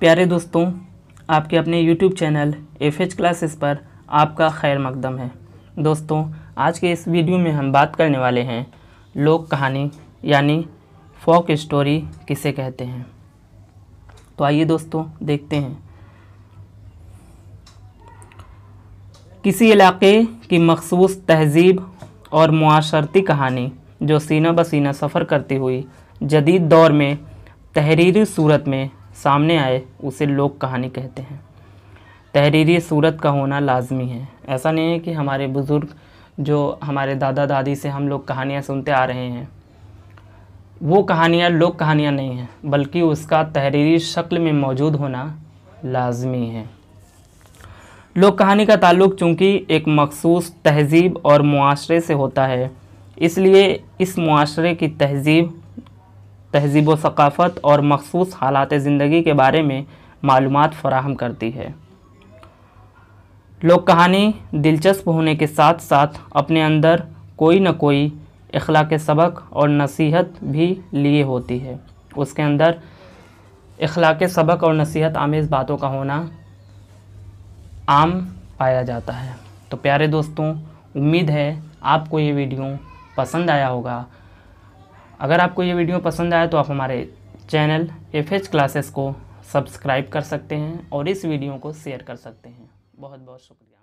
प्यारे दोस्तों आपके अपने YouTube channel F H classes पर आपका खैर मकदम है दोस्तों आज के इस वीडियो में हम बात करने वाले हैं लोक कहानी यानी फोक स्टोरी किसे कहते हैं तो आइए दोस्तों देखते हैं किसी इलाके की मखसूस तहजीब और माशरती कहानी जो सीना बसीना सफ़र करती हुई जदीद दौर में तहरीरी सूरत में सामने आए उसे लोक कहानी कहते हैं तहरीरी सूरत का होना लाजमी है ऐसा नहीं है कि हमारे बुज़ुर्ग जो हमारे दादा दादी से हम लोग कहानियाँ सुनते आ रहे हैं वो कहानियाँ लोक कहानियाँ नहीं हैं बल्कि उसका तहरीरी शक्ल में मौजूद होना लाजमी है लोक कहानी का ताल्लुक चूँकि एक मखसूस तहजीब और माशरे से होता है इसलिए इस मुआरे की तहजीब तहजीब व सकाफ़त और मखसूस हालात ज़िंदगी के बारे में मालूम फ़राहम करती है लोक कहानी दिलचस्प होने के साथ साथ अपने अंदर कोई ना कोई अखलाक सबक और नसीहत भी लिए होती है उसके अंदर अखलाक सबक और नसीहत आमेज़ बातों का होना आम पाया जाता है तो प्यारे दोस्तों उम्मीद है आपको ये वीडियो पसंद आया होगा अगर आपको ये वीडियो पसंद आए तो आप हमारे चैनल एफ एच क्लासेस को सब्सक्राइब कर सकते हैं और इस वीडियो को शेयर कर सकते हैं बहुत बहुत शुक्रिया